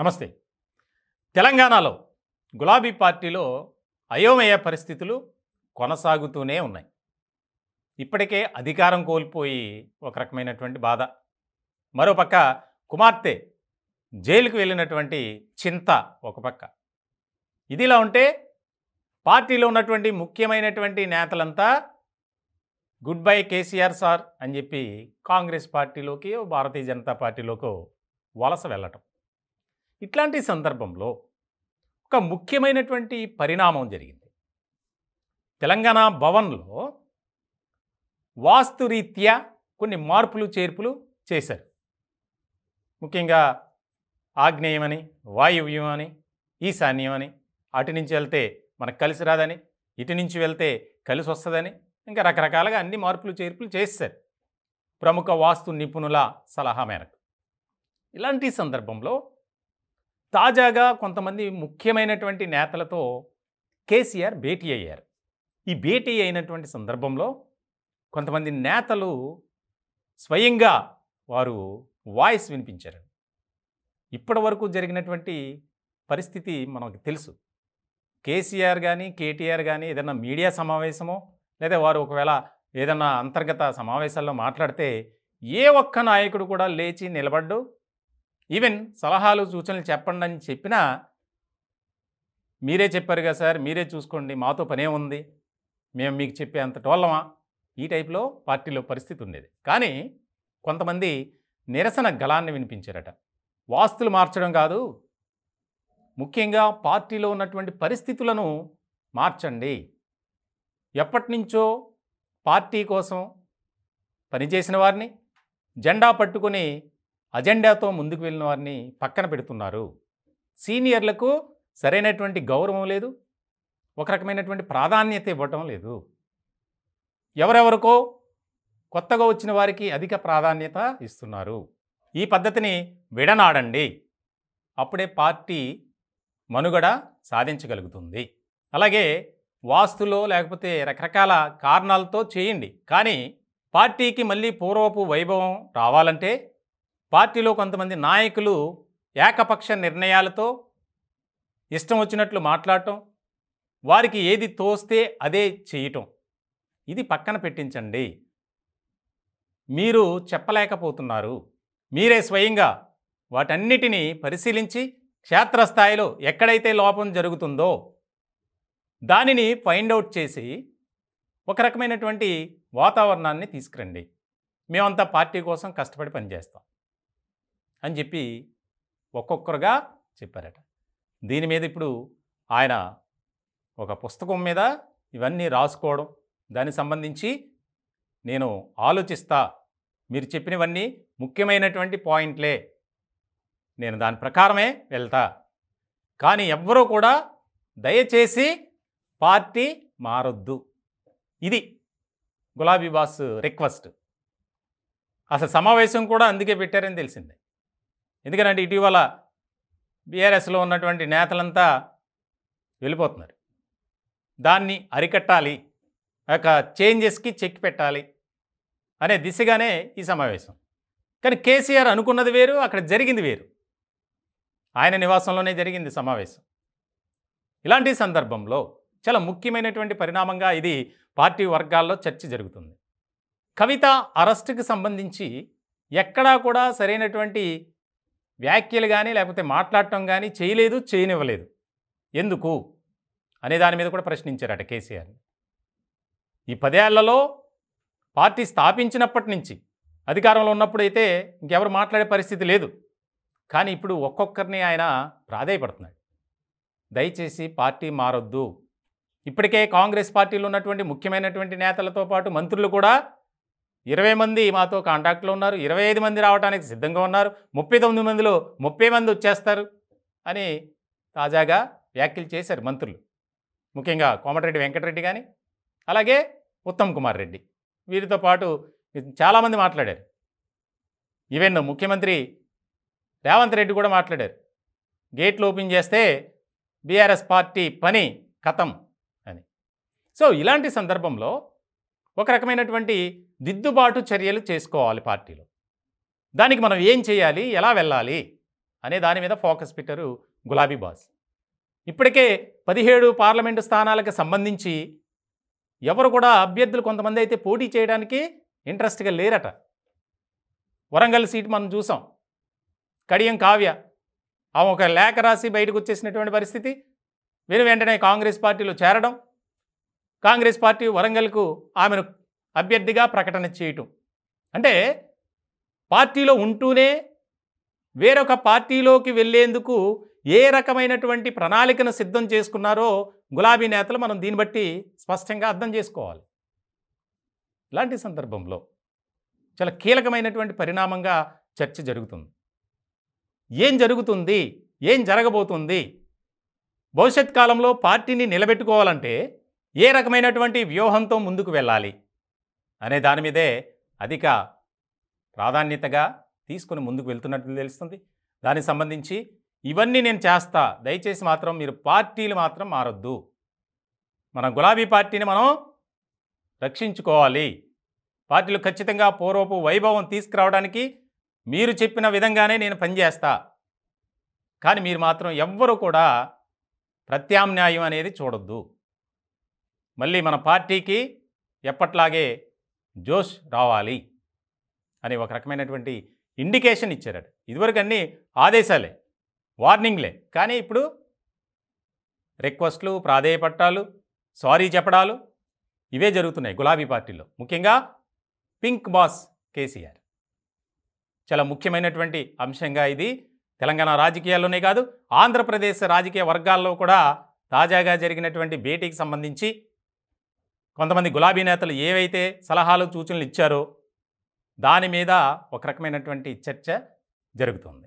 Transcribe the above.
నమస్తే తెలంగాణలో గులాబీ పార్టీలో అయోమయ పరిస్థితులు కొనసాగుతూనే ఉన్నాయి ఇప్పటికే అధికారం కోల్పోయి ఒక రకమైనటువంటి బాధ మరోపక్క కుమార్తె జైలుకు వెళ్ళినటువంటి చింత ఒక పక్క ఇదిలా ఉంటే పార్టీలో ఉన్నటువంటి ముఖ్యమైనటువంటి నేతలంతా గుడ్ బై కేసీఆర్ సార్ అని చెప్పి కాంగ్రెస్ పార్టీలోకి భారతీయ జనతా పార్టీలోకి వలస వెళ్ళటం ఇట్లాంటి సందర్భంలో ఒక ముఖ్యమైనటువంటి పరిణామం జరిగింది తెలంగాణ భవన్లో వాస్తురీత్యా కొన్ని మార్పులు చేర్పులు చేశారు ముఖ్యంగా ఆగ్నేయమని వాయువ్యం అని ఈశాన్యం అని అటు నుంచి వెళ్తే మనకు కలిసి రాదని ఇటు నుంచి వెళ్తే కలిసి వస్తుందని ఇంకా రకరకాలుగా అన్ని మార్పులు చేర్పులు చేశారు ప్రముఖ వాస్తు నిపుణుల సలహా మేరకు ఇలాంటి సందర్భంలో తాజాగా కొంతమంది ముఖ్యమైనటువంటి నేతలతో కేసీఆర్ భేటీ అయ్యారు ఈ భేటీ అయినటువంటి సందర్భంలో కొంతమంది నేతలు స్వయంగా వారు వాయిస్ వినిపించారు ఇప్పటి వరకు జరిగినటువంటి పరిస్థితి మనకు తెలుసు కేసీఆర్ కానీ కేటీఆర్ కానీ ఏదైనా మీడియా సమావేశమో లేదా వారు ఒకవేళ ఏదైనా అంతర్గత సమావేశాల్లో మాట్లాడితే ఏ ఒక్క నాయకుడు కూడా లేచి నిలబడ్డు ఈవెన్ సలహాలు సూచనలు చెప్పండి అని చెప్పినా మీరే చెప్పారు కదా సార్ మీరే చూసుకోండి మాతో పనే ఉంది మేము మీకు చెప్పే అంత టోళ్ళమా ఈ టైప్లో పార్టీలో పరిస్థితి ఉండేది కానీ కొంతమంది నిరసన గలాన్ని వినిపించారట వాస్తులు మార్చడం కాదు ముఖ్యంగా పార్టీలో ఉన్నటువంటి పరిస్థితులను మార్చండి ఎప్పటి నుంచో పార్టీ కోసం పనిచేసిన వారిని జెండా పట్టుకొని అజెండాతో ముందుకు వెళ్ళిన వారిని పక్కన పెడుతున్నారు సీనియర్లకు సరైనటువంటి గౌరవం లేదు ఒక రకమైనటువంటి ప్రాధాన్యత ఇవ్వటం లేదు ఎవరెవరికో కొత్తగా వచ్చిన వారికి అధిక ప్రాధాన్యత ఇస్తున్నారు ఈ పద్ధతిని విడనాడండి అప్పుడే పార్టీ మనుగడ సాధించగలుగుతుంది అలాగే వాస్తులో లేకపోతే రకరకాల కారణాలతో చేయండి కానీ పార్టీకి మళ్ళీ పూర్వపు వైభవం రావాలంటే పార్టీలో కొంతమంది నాయకులు ఏకపక్ష నిర్ణయాలతో ఇష్టం వచ్చినట్లు మాట్లాడటం వారికి ఏది తోస్తే అదే చేయటం ఇది పక్కన పెట్టించండి మీరు చెప్పలేకపోతున్నారు మీరే స్వయంగా వాటన్నిటినీ పరిశీలించి క్షేత్రస్థాయిలో ఎక్కడైతే లోపం జరుగుతుందో దానిని ఫైండ్ అవుట్ చేసి ఒక రకమైనటువంటి వాతావరణాన్ని తీసుకురండి మేమంతా పార్టీ కోసం కష్టపడి పనిచేస్తాం అని చెప్పి ఒక్కొక్కరుగా చెప్పారట దీని మీద ఇప్పుడు ఆయన ఒక పుస్తకం మీద ఇవన్నీ రాసుకోవడం దానికి సంబంధించి నేను ఆలోచిస్తా మీరు చెప్పినవన్నీ ముఖ్యమైనటువంటి పాయింట్లే నేను దాని ప్రకారమే వెళ్తా కానీ ఎవ్వరూ కూడా దయచేసి పార్టీ మారొద్దు ఇది గులాబీ బాస్ రిక్వెస్ట్ అసలు సమావేశం కూడా అందుకే పెట్టారని తెలిసిందే ఎందుకంటే ఇటీవల బీఆర్ఎస్లో ఉన్నటువంటి నేతలంతా వెళ్ళిపోతున్నారు దాన్ని అరికట్టాలి ఒక చేంజెస్కి చెక్ పెట్టాలి అనే దిశగానే ఈ సమావేశం కానీ కేసీఆర్ అనుకున్నది వేరు అక్కడ జరిగింది వేరు ఆయన నివాసంలోనే జరిగింది సమావేశం ఇలాంటి సందర్భంలో చాలా ముఖ్యమైనటువంటి పరిణామంగా ఇది పార్టీ వర్గాల్లో చర్చ జరుగుతుంది కవిత అరెస్టుకు సంబంధించి ఎక్కడా కూడా సరైనటువంటి వ్యాఖ్యలు కానీ లేకపోతే మాట్లాడటం కానీ చేయలేదు చేయనివ్వలేదు ఎందుకు అనే దాని మీద కూడా ప్రశ్నించారట కేసీఆర్ ఈ పదేళ్లలో పార్టీ స్థాపించినప్పటి నుంచి అధికారంలో ఉన్నప్పుడైతే ఇంకెవరు మాట్లాడే పరిస్థితి లేదు కానీ ఇప్పుడు ఒక్కొక్కరిని ఆయన ప్రాధాయపడుతున్నాడు దయచేసి పార్టీ మారొద్దు ఇప్పటికే కాంగ్రెస్ పార్టీలో ఉన్నటువంటి ముఖ్యమైనటువంటి నేతలతో పాటు మంత్రులు కూడా ఇరవై మంది మాతో కాంటాక్ట్లో ఉన్నారు ఇరవై ఐదు మంది రావడానికి సిద్ధంగా ఉన్నారు ముప్పై తొమ్మిది మందిలో ముప్పై మంది వచ్చేస్తారు అని తాజాగా వ్యాఖ్యలు చేశారు మంత్రులు ముఖ్యంగా కోమటిరెడ్డి వెంకటరెడ్డి కానీ అలాగే ఉత్తమ్ కుమార్ రెడ్డి వీరితో పాటు చాలామంది మాట్లాడారు ఈవెన్ ముఖ్యమంత్రి రేవంత్ రెడ్డి కూడా మాట్లాడారు గేట్లు ఓపెన్ చేస్తే బీఆర్ఎస్ పార్టీ పని కథం అని సో ఇలాంటి సందర్భంలో ఒక రకమైనటువంటి దిద్దుబాటు చర్యలు చేసుకోవాలి పార్టీలో దానికి మనం ఏం చేయాలి ఎలా వెళ్ళాలి అనే దాని మీద ఫోకస్ పెట్టారు గులాబీ బాస్ ఇప్పటికే పదిహేడు పార్లమెంటు స్థానాలకు సంబంధించి ఎవరు కూడా అభ్యర్థులు కొంతమంది అయితే పోటీ చేయడానికి ఇంట్రెస్ట్గా లేరట వరంగల్ సీట్ మనం చూసాం కడియం కావ్య ఆమె ఒక లేఖ రాసి బయటకు వచ్చేసినటువంటి పరిస్థితి వెను వెంటనే కాంగ్రెస్ పార్టీలో చేరడం కాంగ్రెస్ పార్టీ వరంగల్కు ఆమెను అభ్యర్థిగా ప్రకటన చేయటం అంటే పార్టీలో ఉంటూనే వేరొక పార్టీలోకి వెళ్ళేందుకు ఏ రకమైనటువంటి ప్రణాళికను సిద్ధం చేసుకున్నారో గులాబీ నేతలు మనం దీన్ని బట్టి స్పష్టంగా అర్థం చేసుకోవాలి ఇలాంటి సందర్భంలో చాలా కీలకమైనటువంటి పరిణామంగా చర్చ జరుగుతుంది ఏం జరుగుతుంది ఏం జరగబోతుంది భవిష్యత్ కాలంలో పార్టీని నిలబెట్టుకోవాలంటే ఏ రకమైనటువంటి వ్యూహంతో ముందుకు వెళ్ళాలి అనే దాని మీదే అధిక ప్రాధాన్యతగా తీసుకుని ముందుకు వెళ్తున్నట్లు తెలుస్తుంది దానికి సంబంధించి ఇవన్నీ నేను చేస్తా దయచేసి మాత్రం మీరు పార్టీలు మాత్రం మారొద్దు మన గులాబీ పార్టీని మనం రక్షించుకోవాలి పార్టీలు ఖచ్చితంగా పూర్వపు వైభవం తీసుకురావడానికి మీరు చెప్పిన విధంగానే నేను పనిచేస్తా కానీ మీరు మాత్రం ఎవ్వరూ కూడా ప్రత్యామ్నాయం అనేది చూడొద్దు మళ్ళీ మన పార్టీకి ఎప్పట్లాగే జోష్ రావాలి అని ఒక రకమైనటువంటి ఇండికేషన్ ఇచ్చారట ఇదివరకు అన్నీ ఆదేశాలే వార్నింగ్లే కానీ ఇప్పుడు రిక్వెస్ట్లు ప్రాధేయపట్టాలు సారీ చెప్పడాలు ఇవే జరుగుతున్నాయి గులాబీ పార్టీలో ముఖ్యంగా పింక్ బాస్ కేసీఆర్ చాలా ముఖ్యమైనటువంటి అంశంగా ఇది తెలంగాణ రాజకీయాల్లోనే కాదు ఆంధ్రప్రదేశ్ రాజకీయ వర్గాల్లో కూడా తాజాగా జరిగినటువంటి భేటీకి సంబంధించి కొంతమంది గులాబీ నేతలు ఏవైతే సలహాలు సూచనలు ఇచ్చారో దాని మీద ఒక రకమైనటువంటి చర్చ జరుగుతుంది